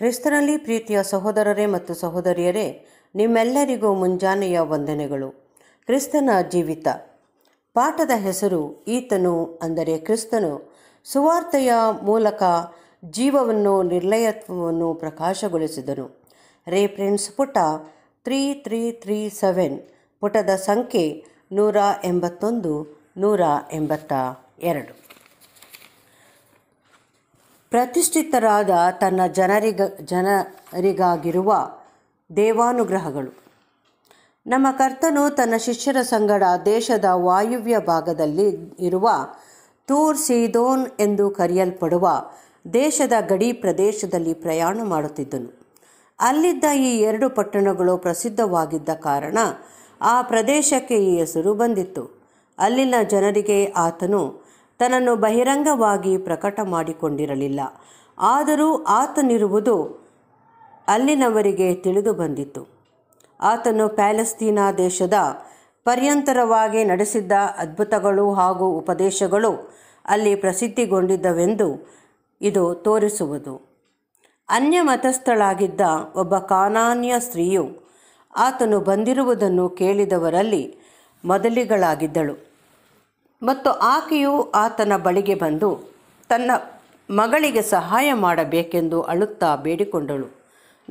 ಕ್ರಿಸ್ತನಲ್ಲಿ ಪ್ರೀತಿಯ ಸಹೋದರರೇ ಮತ್ತು ಸಹೋದರಿಯರೇ ನಿಮ್ಮೆಲ್ಲರಿಗೂ ಮುಂಜಾನೆಯ ವಂದನೆಗಳು ಕ್ರಿಸ್ತನ ಜೀವಿತ ಪಾಠದ ಹೆಸರು ಈತನು ಅಂದರೆ ಕ್ರಿಸ್ತನು ಸುವಾರ್ತೆಯ ಮೂಲಕ ಜೀವವನ್ನು ನಿರ್ಲಯತ್ವವನ್ನು ಪ್ರಕಾಶಗೊಳಿಸಿದನು ರೇಫ್ರೆನ್ಸ್ ಪುಟ ತ್ರೀ ತ್ರೀ ತ್ರೀ ಸೆವೆನ್ ಪುಟದ ಸಂಖ್ಯೆ ನೂರ ಎಂಬತ್ತೊಂದು ನೂರ ಎಂಬತ್ತ ಎರಡು ಪ್ರತಿಷ್ಠಿತರಾದ ತನ್ನ ಜನರಿಗ ಜನರಿಗಾಗಿರುವ ದೇವಾನುಗ್ರಹಗಳು ನಮ್ಮ ಕರ್ತನು ತನ್ನ ಶಿಷ್ಯರ ಸಂಗಡ ದೇಶದ ವಾಯುವ್ಯ ಭಾಗದಲ್ಲಿ ಇರುವ ತೂರ್ ಸೀದೋನ್ ಎಂದು ಕರೆಯಲ್ಪಡುವ ದೇಶದ ಗಡಿ ಪ್ರದೇಶದಲ್ಲಿ ಪ್ರಯಾಣ ಮಾಡುತ್ತಿದ್ದನು ಅಲ್ಲಿದ್ದ ಈ ಎರಡು ಪಟ್ಟಣಗಳು ಪ್ರಸಿದ್ಧವಾಗಿದ್ದ ಕಾರಣ ಆ ಪ್ರದೇಶಕ್ಕೆ ಈ ಹೆಸರು ಬಂದಿತ್ತು ಅಲ್ಲಿನ ಜನರಿಗೆ ಆತನು ತನ್ನನ್ನು ಬಹಿರಂಗವಾಗಿ ಪ್ರಕಟ ಮಾಡಿಕೊಂಡಿರಲಿಲ್ಲ ಆದರೂ ಆತನಿರುವುದು ಅಲ್ಲಿನವರಿಗೆ ತಿಳಿದು ಬಂದಿತ್ತು ಆತನು ಪ್ಯಾಲೆಸ್ತೀನಾ ದೇಶದ ಪರ್ಯಂತರವಾಗಿ ನಡೆಸಿದ್ದ ಅದ್ಭುತಗಳು ಹಾಗೂ ಉಪದೇಶಗಳು ಅಲ್ಲಿ ಪ್ರಸಿದ್ಧಿಗೊಂಡಿದ್ದವೆಂದು ಇದು ತೋರಿಸುವುದು ಅನ್ಯ ಮತಸ್ಥಳಾಗಿದ್ದ ಒಬ್ಬ ಕಾನಾನ್ಯ ಸ್ತ್ರೀಯು ಆತನು ಬಂದಿರುವುದನ್ನು ಕೇಳಿದವರಲ್ಲಿ ಮೊದಲಿಗಳಾಗಿದ್ದಳು ಮತ್ತು ಆಕೆಯು ಆತನ ಬಳಿಗೆ ಬಂದು ತನ್ನ ಮಗಳಿಗೆ ಸಹಾಯ ಮಾಡಬೇಕೆಂದು ಅಳುತ್ತಾ ಬೇಡಿಕೊಂಡಳು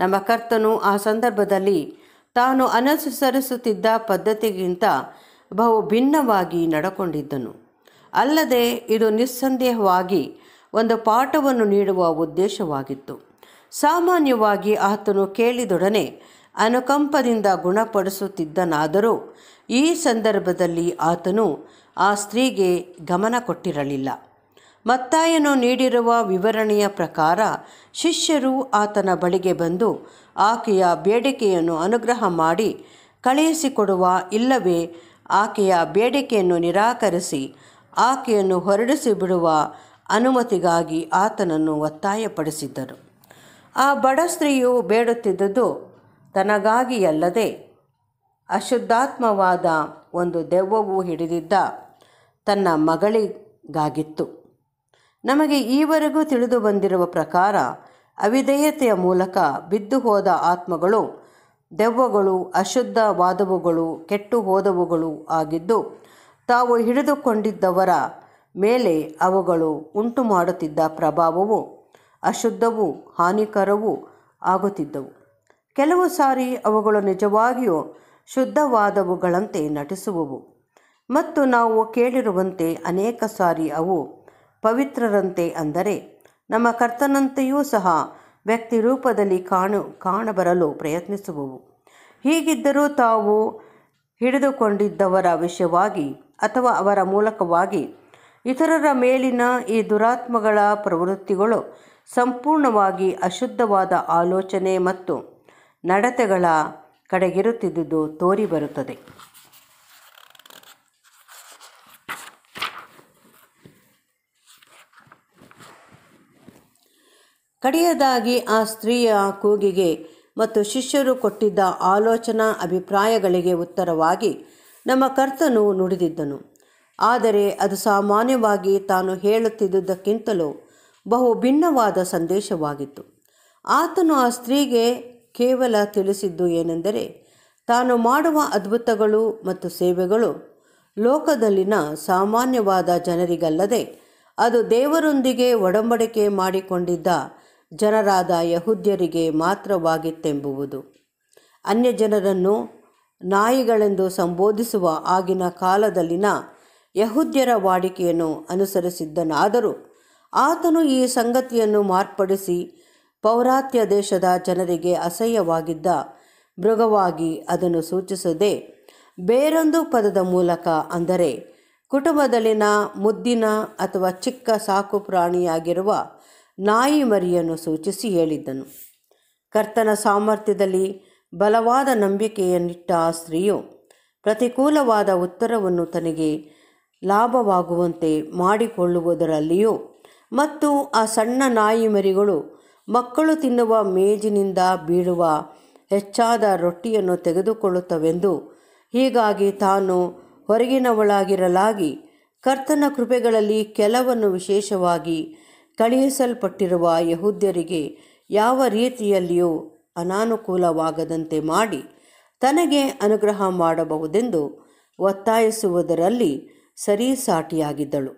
ನಮ್ಮ ಕರ್ತನು ಆ ಸಂದರ್ಭದಲ್ಲಿ ತಾನು ಅನುಸರಿಸುತ್ತಿದ್ದ ಪದ್ಧತಿಗಿಂತ ಬಹು ಭಿನ್ನವಾಗಿ ನಡಕೊಂಡಿದ್ದನು ಅಲ್ಲದೆ ಇದು ನಿಸ್ಸಂದೇಹವಾಗಿ ಒಂದು ಪಾಠವನ್ನು ನೀಡುವ ಉದ್ದೇಶವಾಗಿತ್ತು ಸಾಮಾನ್ಯವಾಗಿ ಆತನು ಕೇಳಿದೊಡನೆ ಅನುಕಂಪದಿಂದ ಗುಣಪಡಿಸುತ್ತಿದ್ದನಾದರೂ ಈ ಸಂದರ್ಭದಲ್ಲಿ ಆತನು ಆ ಸ್ತ್ರೀಗೆ ಗಮನ ಕೊಟ್ಟಿರಲಿಲ್ಲ ಮತ್ತಾಯನು ನೀಡಿರುವ ವಿವರಣೆಯ ಪ್ರಕಾರ ಶಿಷ್ಯರು ಆತನ ಬಳಿಗೆ ಬಂದು ಆಕೆಯ ಬೇಡಿಕೆಯನ್ನು ಅನುಗ್ರಹ ಮಾಡಿ ಕಳುಹಿಸಿಕೊಡುವ ಇಲ್ಲವೇ ಆಕೆಯ ಬೇಡಿಕೆಯನ್ನು ನಿರಾಕರಿಸಿ ಆಕೆಯನ್ನು ಹೊರಡಿಸಿ ಬಿಡುವ ಅನುಮತಿಗಾಗಿ ಆತನನ್ನು ಒತ್ತಾಯಪಡಿಸಿದ್ದರು ಆ ಬಡ ಸ್ತ್ರೀಯು ಬೇಡುತ್ತಿದ್ದುದು ತನಗಾಗಿ ಅಲ್ಲದೆ ಅಶುದ್ಧಾತ್ಮವಾದ ಒಂದು ದೆವ್ವವು ಹಿಡಿದಿದ್ದ ತನ್ನ ಮಗಳಿಗಾಗಿತ್ತು ನಮಗೆ ಈವರೆಗೂ ತಿಳಿದು ಬಂದಿರುವ ಪ್ರಕಾರ ಅವಿಧೇಯತೆಯ ಮೂಲಕ ಬಿದ್ದು ಹೋದ ಆತ್ಮಗಳು ದೆವ್ವಗಳು ಅಶುದ್ಧವಾದವುಗಳು ಕೆಟ್ಟು ಹೋದವುಗಳು ಆಗಿದ್ದು ತಾವು ಹಿಡಿದುಕೊಂಡಿದ್ದವರ ಮೇಲೆ ಅವುಗಳು ಉಂಟು ಮಾಡುತ್ತಿದ್ದ ಪ್ರಭಾವವು ಅಶುದ್ಧವೂ ಹಾನಿಕರವೂ ಆಗುತ್ತಿದ್ದವು ಕೆಲವು ಸಾರಿ ಅವುಗಳು ನಿಜವಾಗಿಯೂ ಶುದ್ಧವಾದವುಗಳಂತೆ ನಟಿಸುವವು ಮತ್ತು ನಾವು ಕೇಳಿರುವಂತೆ ಅನೇಕ ಸಾರಿ ಅವು ಪವಿತ್ರರಂತೆ ಅಂದರೆ ನಮ್ಮ ಕರ್ತನಂತೆಯೂ ಸಹ ವ್ಯಕ್ತಿ ರೂಪದಲ್ಲಿ ಕಾಣು ಕಾಣಬರಲು ಪ್ರಯತ್ನಿಸುವವು ಹೀಗಿದ್ದರೂ ತಾವು ಹಿಡಿದುಕೊಂಡಿದ್ದವರ ವಿಷಯವಾಗಿ ಅಥವಾ ಅವರ ಮೂಲಕವಾಗಿ ಇತರರ ಮೇಲಿನ ಈ ದುರಾತ್ಮಗಳ ಪ್ರವೃತ್ತಿಗಳು ಸಂಪೂರ್ಣವಾಗಿ ಅಶುದ್ಧವಾದ ಆಲೋಚನೆ ಮತ್ತು ನಡತೆಗಳ ಕಡೆಗಿರುತ್ತಿದ್ದುದು ತೋರಿ ಬರುತ್ತದೆ ಕಡೆಯದಾಗಿ ಆ ಸ್ತ್ರೀಯ ಕೂಗಿಗೆ ಮತ್ತು ಶಿಷ್ಯರು ಕೊಟ್ಟಿದ್ದ ಆಲೋಚನಾ ಅಭಿಪ್ರಾಯಗಳಿಗೆ ಉತ್ತರವಾಗಿ ನಮ್ಮ ಕರ್ತನು ನುಡಿದಿದ್ದನು ಆದರೆ ಅದು ಸಾಮಾನ್ಯವಾಗಿ ತಾನು ಹೇಳುತ್ತಿದ್ದುದಕ್ಕಿಂತಲೂ ಬಹು ಭಿನ್ನವಾದ ಸಂದೇಶವಾಗಿತ್ತು ಆತನು ಆ ಸ್ತ್ರೀಗೆ ಕೇವಲ ತಿಳಿಸಿದ್ದು ಏನೆಂದರೆ ತಾನು ಮಾಡುವ ಅದ್ಭುತಗಳು ಮತ್ತು ಸೇವೆಗಳು ಲೋಕದಲ್ಲಿನ ಸಾಮಾನ್ಯವಾದ ಜನರಿಗಲ್ಲದೆ ಅದು ದೇವರೊಂದಿಗೆ ಒಡಂಬಡಿಕೆ ಮಾಡಿಕೊಂಡಿದ್ದ ಜನರಾದ ಯಹುದ್ಯರಿಗೆ ಮಾತ್ರವಾಗಿತ್ತೆಂಬುವುದು ಜನರನ್ನು ನಾಯಿಗಳೆಂದು ಸಂಬೋಧಿಸುವ ಆಗಿನ ಕಾಲದಲ್ಲಿನ ಯಹುದ್ಯರ ವಾಡಿಕೆಯನ್ನು ಅನುಸರಿಸಿದ್ದನಾದರೂ ಆತನು ಈ ಸಂಗತಿಯನ್ನು ಮಾರ್ಪಡಿಸಿ ಪೌರಾತ್ಯ ದೇಶದ ಜನರಿಗೆ ಅಸಹ್ಯವಾಗಿದ್ದ ಮೃಗವಾಗಿ ಅದನ್ನು ಸೂಚಿಸದೆ ಬೇರೊಂದು ಪದದ ಮೂಲಕ ಅಂದರೆ ಕುಟುಂಬದಲ್ಲಿನ ಮುದ್ದಿನ ಅಥವಾ ಚಿಕ್ಕ ಸಾಕು ಪ್ರಾಣಿಯಾಗಿರುವ ನಾಯಿ ಮರಿಯನ್ನು ಸೂಚಿಸಿ ಹೇಳಿದ್ದನು ಕರ್ತನ ಸಾಮರ್ಥ್ಯದಲ್ಲಿ ಬಲವಾದ ನಂಬಿಕೆಯನ್ನಿಟ್ಟ ಆ ಸ್ತ್ರೀಯು ಪ್ರತಿಕೂಲವಾದ ಉತ್ತರವನ್ನು ತನಗೆ ಲಾಭವಾಗುವಂತೆ ಮಾಡಿಕೊಳ್ಳುವುದರಲ್ಲಿಯೂ ಮತ್ತು ಆ ಸಣ್ಣ ನಾಯಿ ಮರಿಗಳು ಮಕ್ಕಳು ತಿನ್ನುವ ಮೇಜಿನಿಂದ ಬೀಳುವ ಹೆಚ್ಚಾದ ರೊಟ್ಟಿಯನ್ನು ತೆಗೆದುಕೊಳ್ಳುತ್ತವೆಂದು ಹೀಗಾಗಿ ತಾನು ಹೊರಗಿನವಳಾಗಿರಲಾಗಿ ಕರ್ತನ ಕೃಪೆಗಳಲ್ಲಿ ಕೆಲವನ್ನು ವಿಶೇಷವಾಗಿ ಕಳುಹಿಸಲ್ಪಟ್ಟಿರುವ ಯಹೂದ್ಯರಿಗೆ ಯಾವ ರೀತಿಯಲ್ಲಿಯೂ ಅನಾನುಕೂಲವಾಗದಂತೆ ಮಾಡಿ ತನಗೆ ಅನುಗ್ರಹ ಮಾಡಬಹುದೆಂದು ಒತ್ತಾಯಿಸುವುದರಲ್ಲಿ ಸರಿಸಾಟಿಯಾಗಿದ್ದಳು